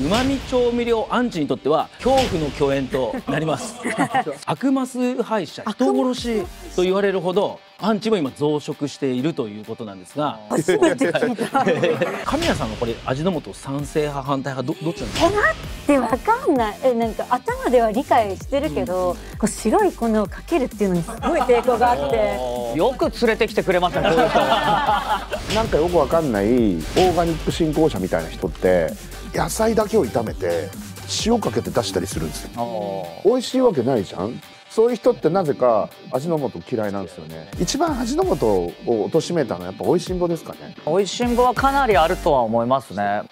旨味調味料アンチにとっては恐怖の共演となります 悪魔崇拝者人殺しと言われるほどアンチも今増殖しているということなんですが神谷さんはこれ味の素賛成派反対派どどっちなんですかえ待ってわかんないえなんか頭では理解してるけど、うん、こう白い粉をかけるっていうのにすごい抵抗があって よく連れてきてくれますね なんかよくわかんないオーガニック信仰者みたいな人って野菜だけを炒めて塩かけて出したりするんですよ美味しいわけないじゃんそういう人ってなぜか味の素嫌いなんですよね一番味の素を貶めたのはやっぱ美味しんぼですかね美味しんぼはかなりあるとは思いますね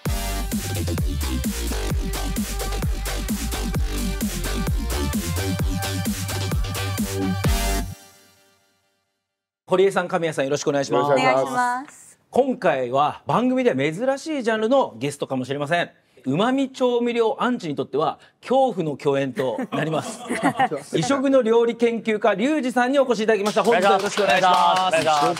堀江さん、神谷さん、よろしくお願いします。お願いします。今回は番組では珍しいジャンルのゲストかもしれませんうま味調味料アンチにとっては恐怖の共演となります 異色の料理研究家リュウジさんにお越しいただきました本日はよろしくお願いしますお願い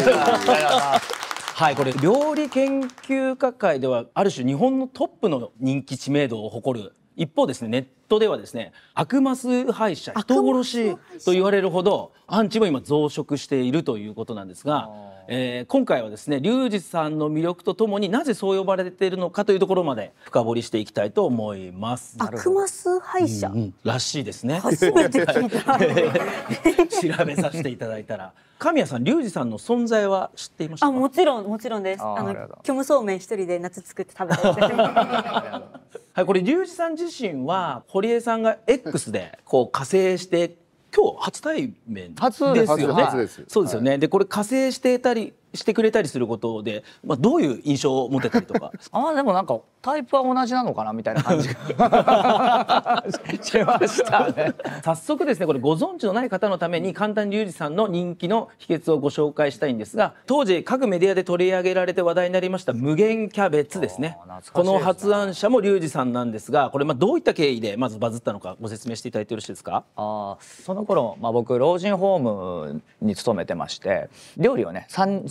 しますはい、これ料理研究家会ではある種日本のトップの人気知名度を誇る一方ですねネットではですね悪魔崇拝者人殺しと言われるほどアンチも今増殖しているということなんですが、えー、今回はですね龍二さんの魅力とともになぜそう呼ばれているのかというところまで深掘りしていきたいと思います。悪魔崇拝者、うんうん、らしいですね。初めて聞いた。調べさせていただいたら。神谷さん、龍二さんの存在は知っていましたあ、もちろん、もちろんです。あの、虚無そうめん一人で夏作って食べて。はい、これ龍二さん自身は堀江さんが X でこう加勢して今日初対面ですよね。そうですよね。でこれ加勢していたりしてくれたりすることで、まあ、どういう印象を持てたりとか ああでもなんかタイプは同じなのかなみたいな感じが しましたね早速ですねこれご存知のない方のために簡単にリュウジさんの人気の秘訣をご紹介したいんですが当時各メディアで取り上げられて話題になりました「無限キャベツ」ですね、ね、この発案者もリュウジさんなんですがこれまあどういった経緯でまずバズったのかご説明していただいてよろしいですかああ、その頃、まあ僕老人ホームに勤めてまして料理をね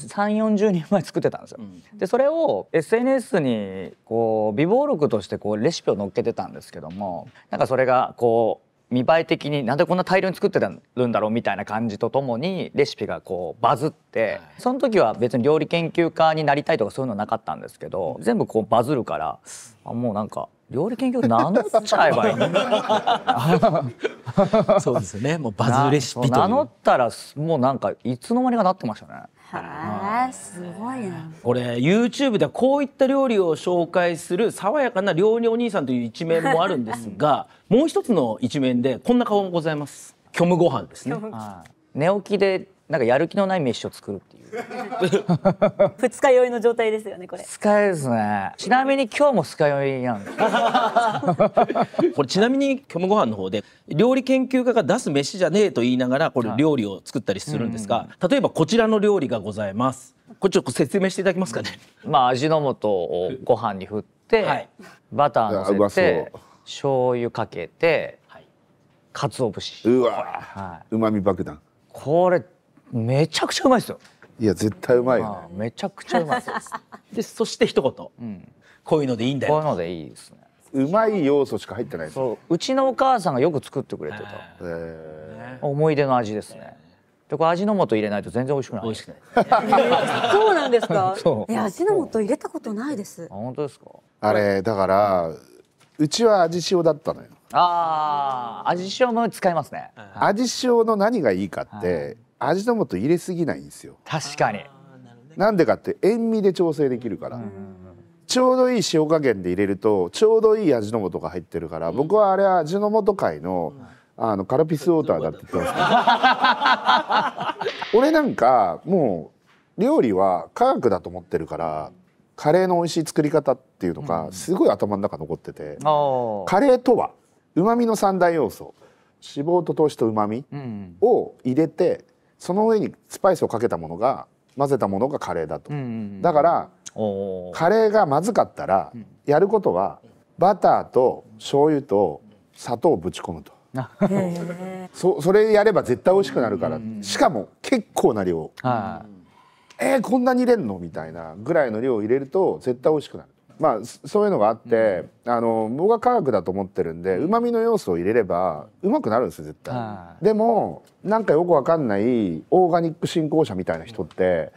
340人前作ってたんですよ。でそれを SNS にこう備忘録としてこうレシピを載っけてたんですけどもなんかそれがこう見栄え的になんでこんな大量に作ってるんだろうみたいな感じとともにレシピがこうバズってその時は別に料理研究家になりたいとかそういうのなかったんですけど全部こうバズるからあもうなんか料理研究名乗っちゃえばいい、そうですねもうバズるレシピ名乗ったらもうなんかいつの間にかなってましたねはい、すごいなこれ YouTube ではこういった料理を紹介する爽やかな料理お兄さんという一面もあるんですが もう一つの一面でこんな顔もございます虚無ご飯ですね寝起きでなんかやる気のない飯を作るっていう 二日酔いの状態ですよねこれ二日酔いですねちなみに今日も二日酔いなんです これちなみに虚無ご飯の方で料理研究家が出す飯じゃねえと言いながらこれ料理を作ったりするんですが、例えばこちらの料理がございますこれちょっと説明していただけますかね まあ味の素をご飯に振って、はい、バターのせて醤油かけて、はい、鰹節うわ、はい、うまみ爆弾これめちゃくちゃうまいですよいや絶対うまいよ、ね、めちゃくちゃうまい ですでそして一言、うん、こういうのでいいんだよこういうのでいいですねうまい要素しか入ってないそううちのお母さんがよく作ってくれてた、えー、思い出の味ですね、でこれ味の素入れないと全然美味しくない。美味しくない。そうなんですか。そう。え味の素入れたことないです。本当ですか。あれだからうちは味塩だったのよ。ああ味塩も使いますね。味塩の何がいいかって、味の素入れすぎないんですよ確かになんでかって塩味で調整できるから、ちょうどいい塩加減で入れるとちょうどいい味の素が入ってるから、僕はあれは味の素界の、あのカルピスウォーターだって言ってますけど 俺なんかもう料理は科学だと思ってるからカレーの美味しい作り方っていうのがすごい頭の中残ってて、カレーとはうまみの三大要素脂肪と糖質とうまみを入れてその上にスパイスをかけたものが混ぜたものがカレーだと、うんうん、だからカレーがまずかったらやることはバターと醤油と砂糖をぶち込むとそそれやれば絶対美味しくなるから、うんうん、しかも結構な量、うん、えー、こんなに入れんのみたいなぐらいの量を入れると絶対美味しくなるまあそういうのがあって、うん、あの僕は科学だと思ってるんでうまみの要素を入れればうまくなるんですよ絶対。でもなんかよくわかんないオーガニック信仰者みたいな人って、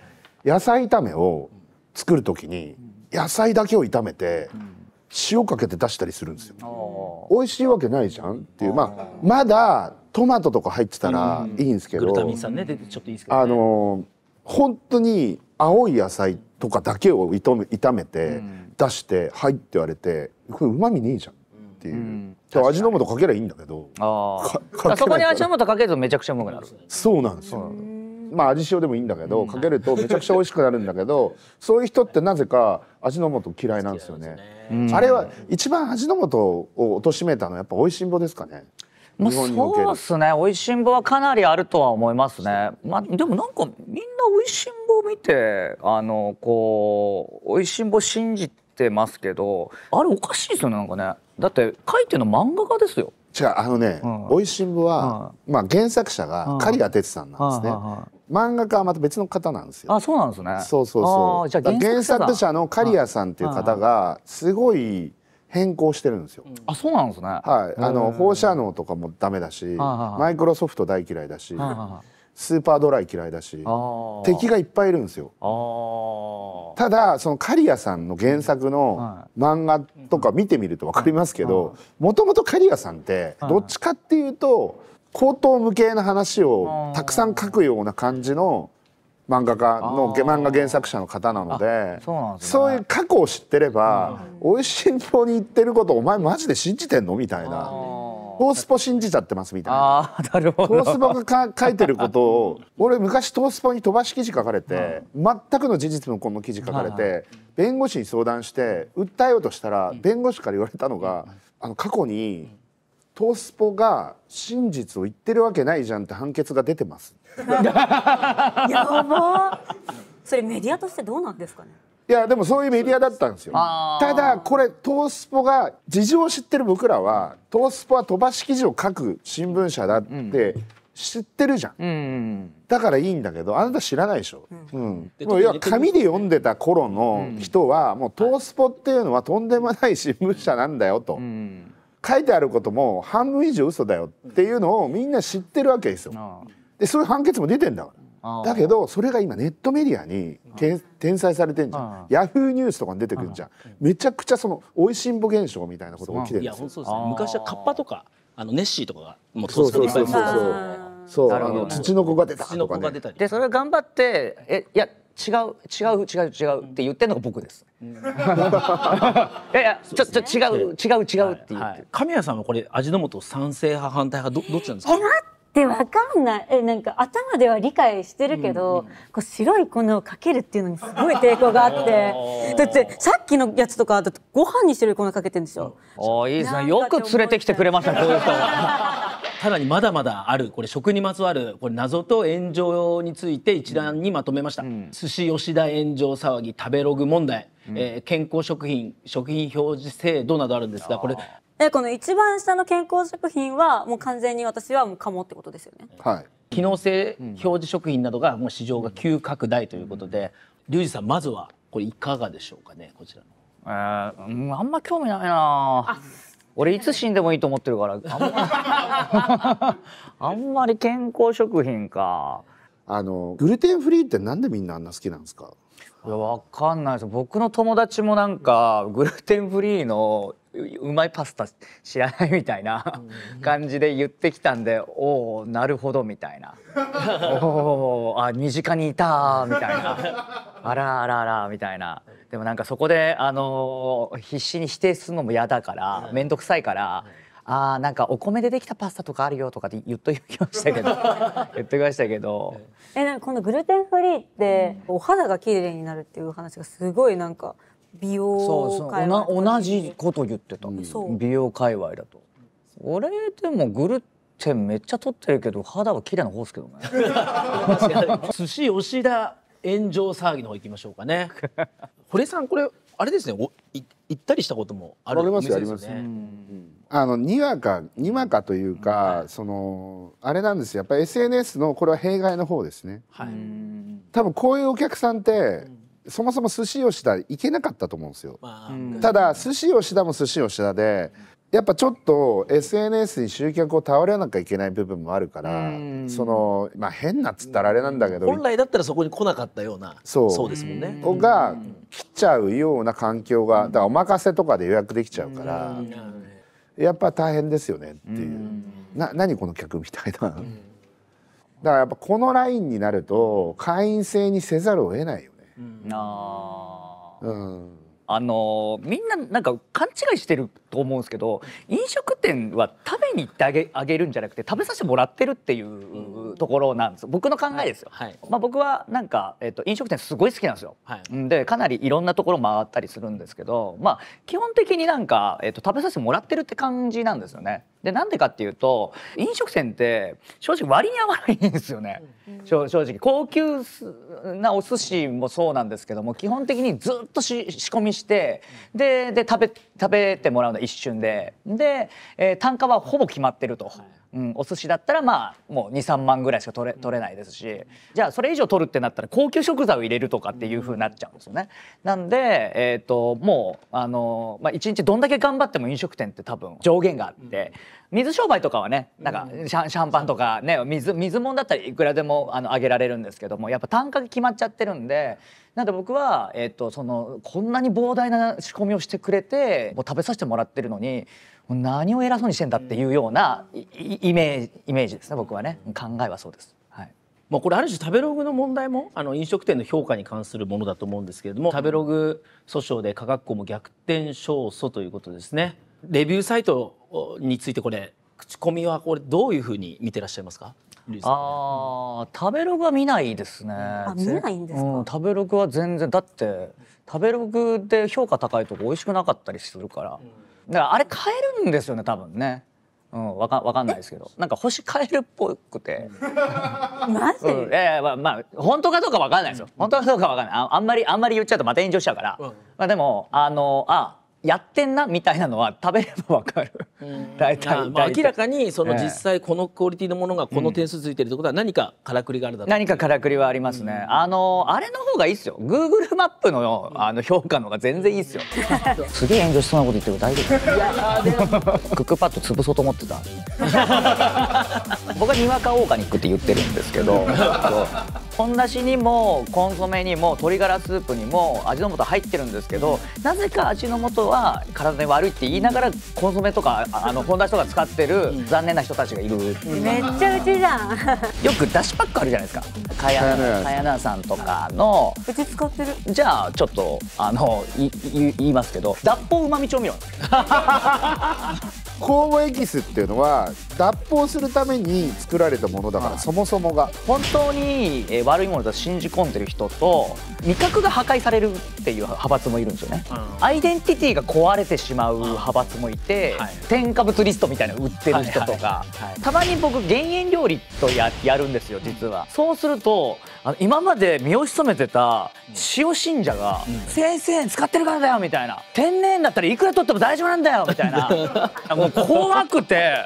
野菜炒めを作る時に野菜だけを炒めて。塩かけて出したりするんですよ美味しいわけないじゃんっていうまあまだトマトとか入ってたらいいんですけど、うん、ねね、あの本当に青い野菜とかだけを炒めて、うん出して「はい」って言われてこれうまみねえじゃんっていう、うん、味の素かけりゃいいんだけどあそこに味の素かけるとめちゃくちゃうまくなるそうなんですよ、うん、まあ味塩でもいいんだけど、うん、かけるとめちゃくちゃ美味しくなるんだけどそういう人ってなぜか味の素嫌いなんですよね、ね、あれは一番味の素を貶めたのはやっぱ美味しんぼですかねまあ、そうですね美味しんぼはかなりあるとは思いますね、まあ、でもなんかみんな美味しんぼを見てあのこう美味しんぼ信じててますけどあれおかしいですよねなんかねだって書いてるの漫画家ですよ違うあのね「お、う、い、しんぶは」うん、まあ、原作者が狩谷哲さんなんですね、うんうん、漫画家はまた別の方なんですよあそうなんですねそうそうそうじゃ原作者の狩谷さんっていう方がすごい変更してるんですよ。あ、そうなんですね。はい、あの放射能とかもダメだし、マイクロソフト大嫌いだし、スーパードライ嫌いだし敵がいっぱいいるんですよただその刈谷さんの原作の漫画とか見てみると分かりますけどもともと刈谷さんってどっちかっていうと口頭無形な話をたくさん書くような感じの漫画家の漫画原作者の方なので、ね、そういう過去を知ってれば「おいしんぼ」に言ってることお前マジで信じてんのみたいな。トースポ信じちゃってますみたいなあなるほどトースポが書いてることを俺昔トースポに飛ばし記事書かれて、全くの事実のこの記事書かれて、はいはい、弁護士に相談して訴えようとしたら、弁護士から言われたのが、あの過去にトースポが真実を言ってるわけないじゃんって判決が出てます。やばそれメディアとしてどうなんですかねいやでもそういうメディアだったんですよただこれ東スポが事情を知ってる僕らは東スポは飛ばし記事を書く新聞社だって知ってるじゃん、うん、だからいいんだけどあなた知らないでしょ、うん、うん、もう要は紙で読んでた頃の人は、うん、もう東スポっていうのはとんでもない新聞社なんだよと、書いてあることも半分以上嘘だよっていうのをみんな知ってるわけですよでそういう判決も出てんだからだけどそれが今ネットメディアに転載されてんじゃんヤフーニュースとかに出てくるじゃんめちゃくちゃそのおいしんぼ現象みたいなことが起きてるんですよ、ね、昔はカッパとかあのネッシーとかがもうそうそうそうそうそうあの土の子が出たとかねでそれを頑張ってえいや違う違う違う違うって言ってんのが僕です。いやいやちょっと違う違う違うって言って。神谷さんはこれ味の素賛成派反対派どどっちなんですか。でわかんないえなんか頭では理解してるけど、うんうん、こう白い粉をかけるっていうのにすごい抵抗があってだってさっきのやつとかだってご飯に白い粉かけてるんですよ。あいいですねよく連れてきてくれましたこういう人。さ らにまだまだあるこれ食にまつわるこれ謎と炎上について一覧にまとめました、うん、寿司吉田炎上騒ぎ食べログ問題、うん、えー、健康食品食品表示制度などあるんですがこれえこの一番下の健康食品はもう完全に私はもうカモってことですよね。はい。機能性表示食品などがもう市場が急拡大ということで、リュウジさんまずはこれいかがでしょうかねこちらの。えー、うん、あんま興味ないな。俺いつ死んでもいいと思ってるからあん んまり健康食品かあのグルテンフリーってなんでみんなあんな好きなんですかいやわかんないです僕の友達もなんかグルテンフリーのうまいパスタ知らないみたいな感じで言ってきたんでおおなるほどみたいなおおあ身近にいたみたいなあらあらあらみたいなでもなんかそこであの必死に否定するのも嫌だから面倒くさいから。あなんかお米でできたパスタとかあるよとかって言っときましたけど 言っときましたけどえなんかこのグルテンフリーってお肌が綺麗になるっていう話がすごいなんか美容界隈そうそう同じこと言ってた、うん、美容界隈だと俺でもグルテンめっちゃ取ってるけど肌は綺麗な方ですけどね 寿司吉田炎上騒ぎの方行きましょうかね 堀さんこれあれですねお行ったりしたこともあるありますよ、ね、あります、ね、あのにわかにわかというか、そのあれなんですよやっぱり SNS のこれは弊害の方ですね、はい、多分こういうお客さんって、そもそも寿司吉田行けなかったと思うんですよ、まあ、ただ寿司吉田も寿司吉田で、やっぱちょっと SNS に集客を倒れなきゃいけない部分もあるからそのまあ変なっつったらあれなんだけど本来だったらそこに来なかったようなそうそうですもんねが来ちゃうような環境がだからお任せとかで予約できちゃうから。やっぱ大変ですよねっていう、うな何この客みたいな、だからやっぱこのラインになると会員制にせざるを得ないよね。うん、うんあのみんななんか勘違いしてると思うんですけど飲食店は食べに行ってあげあげるんじゃなくて食べさせてもらってるっていうところなんです僕の考えですよ。はいはい、まあ、僕はなんか、えっと、飲食店すごい好きなんですよ。はい、でかなりいろんなところ回ったりするんですけど、まあ、基本的になんか、えっと、食べさせてもらってるって感じなんですよね。でなんでかっていうと飲食店って正直割に合わないんですよね、うん、正直高級なお寿司もそうなんですけども基本的にずっと仕込みしてでで食べ食べてもらうの一瞬でで、えー、単価はほぼ決まってると。はいうん、お寿司だったらまあもう23万ぐらいしか取れ取れないですしじゃあそれ以上取るってなったら高級食材を入れるとかっていうふうになっちゃうんですよね。なんで、えーと、もうあの、まあ、日どんだけ頑張っても飲食店って多分上限があって水商売とかはねなんかシャシャンパンとか、ね、水水もんだったらいくらでもあの上げられるんですけどもやっぱ単価が決まっちゃってるんで。なんで僕は、えーとそのこんなに膨大な仕込みをしてくれてもう食べさせてもらってるのに何を偉そうにしてんだっていうようなイメージですね僕はね考えはそうです。はいまあ、これある種食べログの問題もあの飲食店の評価に関するものだと思うんですけれども食べログ訴訟で価格校も逆転勝訴ということですね。レビューサイトについてこれ口コミはこれどういうふうに見てらっしゃいますかあ食べログは見ないですね。あ見ないんですか、うん、食べログは全然だって食べログで評価高いとこ美味しくなかったりするから。うんだからあれ変えるんですよね多分ね。うん、わかわかんないですけどなんか星変えるっぽくて マジ、うん、えー、まあ、まあ、本当かどうかわかんないですよ、うん、本当かどうかわかんないああんまりあんまり言っちゃうとまた炎上しちゃうから、うん、まあ、でもあのあやってんなみたいなのは食べればわかる大体、まあ、明らかにその実際このクオリティのものがこの点数ついてるってことは何かからくりがあるだろう、う何かからくりはありますね、うん、あのあれの方がいいっすよ Google マップのあの評価の方が全然いいっすよ、うん、すげえ炎上しそうなこと言ってる大丈夫クックパッド潰そうと思ってた 僕はにわかオーガニックって言ってるんですけど本だしにもコンソメにも鶏ガラスープにも味の素入ってるんですけど、なぜか味の素は体に悪いって言いながらコンソメとかあの 本だしとか使ってる残念な人たちがいる、めっちゃうちじゃん よくだしパックあるじゃないですかかやかやなさんとかのうち使ってるじゃあちょっとあのいい言いますけど脱法うまみ調味料 酵母エキスっていうのは脱法するために作られたものだから、はい、そもそもが本当に悪いものだと信じ込んでる人と味覚が破壊されるっていう派閥もいるんですよね、うん、アイデンティティが壊れてしまう派閥もいて、はい、添加物リストみたいなの売ってる人とか、はいはいはい、たまに僕減塩料理とややるんですよ実は、うん、そうするとあの今まで身を潜めてた塩信者が「先生使ってるからだよ」みたいな「天然だったらいくら取っても大丈夫なんだよ」みたいな もう怖くて